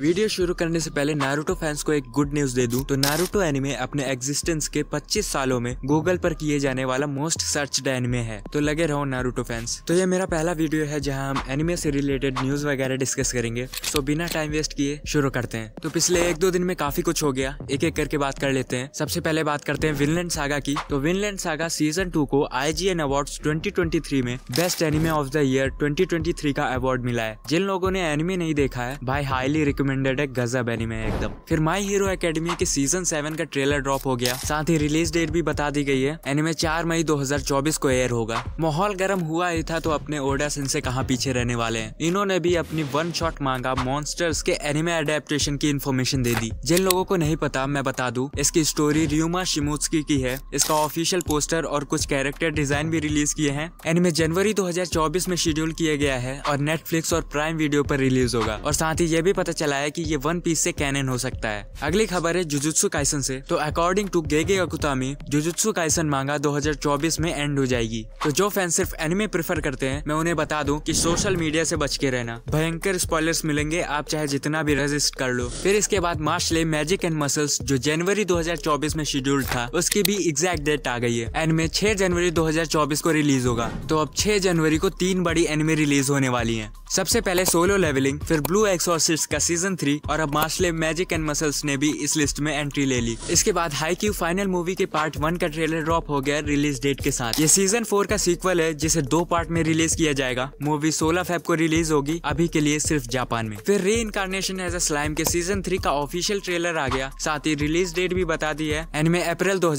video शुरू करने से पहले नारुतो फैंस को एक गुड न्यूज दे दूं तो नारुतो एनिमे अपने एग्जिस्टेंस के 25 सालों में गूगल पर किए जाने वाला मोस्ट सर्च एनिमे है तो लगे रहो नारुतो फैंस तो ये मेरा पहला वीडियो है जहां हम एनिमे से रिलेटेड न्यूज वगैरह डिस्कस करेंगे सो बिना टाइम वेस्ट किए शुरू करते हैं तो पिछले एक दो दिन में काफी कुछ हो गया एक एक करके बात कर लेते हैं सबसे पहले बात करते हैं विनलैंड सागा की तो विनलैंड सागा सीजन टू को I G N award twenty में best anime of the year twenty का अवार्ड मिला है जिन लोगों ने एनिमे नहीं देखा है भाई हाईली रिकमेंड रिकमेंडेड है गजब एनिमे एकदम फिर माई हीरो अकेडमी के सीजन सेवन का ट्रेलर ड्रॉप हो गया साथ ही रिलीज डेट भी बता दी गई है एनिमे चार मई 2024 को एयर होगा माहौल गर्म हुआ ही था तो अपने ओडा सिंह से कहा पीछे रहने वाले हैं इन्होंने भी अपनी वन शॉट मांगा मॉन्स्टर्स के एनिमे अडेप्टेशन की इन्फॉर्मेशन दे दी जिन लोगों को नहीं पता मैं बता दू इसकी स्टोरी रियुमा शिमोत्सकी की है इसका ऑफिशियल पोस्टर और कुछ कैरेक्टर डिजाइन भी रिलीज किए हैं एनिमे जनवरी 2024 में शेड्यूल किया गया है और नेटफ्लिक्स और प्राइम वीडियो पर रिलीज होगा और साथ ही ये भी पता चला बताया कि ये वन पीस से कैनन हो सकता है अगली खबर है जुजुत्सु काइसन से तो according to Gege Akutami Jujutsu Kaisen manga 2024 में एंड हो जाएगी तो जो फैन सिर्फ एनिमे प्रेफर करते हैं मैं उन्हें बता दूं कि सोशल मीडिया से बच के रहना भयंकर स्पॉयलर्स मिलेंगे आप चाहे जितना भी रजिस्ट कर लो फिर इसके बाद मार्च ले मैजिक एंड मसल्स जो जनवरी 2024 में शेड्यूल था उसकी भी एग्जैक्ट डेट आ गई है एनिमे छह जनवरी 2024 को रिलीज होगा तो अब छह जनवरी को तीन बड़ी एनिमे रिलीज होने वाली है सबसे पहले सोलो लेवलिंग फिर ब्लू एक्सोसिस्ट का सीजन थ्री और अब मार्शले मैजिक एंड मसल्स ने भी इस लिस्ट में एंट्री ले ली इसके बाद हाई क्यू फाइनल मूवी के पार्ट वन का ट्रेलर ड्रॉप हो गया रिलीज डेट के साथ ये सीजन फोर का सीक्वल है जिसे दो पार्ट में रिलीज किया जाएगा मूवी सोलह फेब को रिलीज होगी अभी के लिए सिर्फ जापान में फिर reincarnation as a slime के सीजन थ्री का ऑफिशियल ट्रेलर आ गया साथ ही रिलीज डेट भी बता दी है एनिमे अप्रैल दो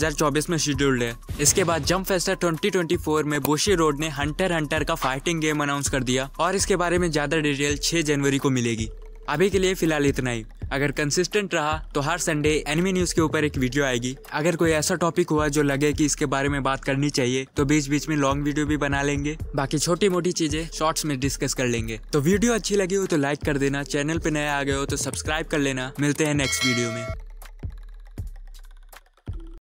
में शेड्यूल्ड है इसके बाद जम्प फेस्टर ट्वेंटी में बोशी रोड ने हंटर हंटर का फाइटिंग गेम अनाउंस कर दिया और इसके बारे बारे में ज़्यादा डिटेल 6 जनवरी को मिलेगी अभी के लिए फिलहाल इतना ही अगर कंसिस्टेंट रहा तो हर संडे एनिमी न्यूज के ऊपर एक वीडियो आएगी अगर कोई ऐसा टॉपिक हुआ जो लगे कि इसके बारे में बात करनी चाहिए तो बीच बीच में लॉन्ग वीडियो भी बना लेंगे बाकी छोटी मोटी चीजें शॉर्ट्स में डिस्कस कर लेंगे तो वीडियो अच्छी लगी हो तो लाइक कर देना चैनल पे नया आ गए हो तो सब्सक्राइब कर लेना मिलते हैं नेक्स्ट वीडियो में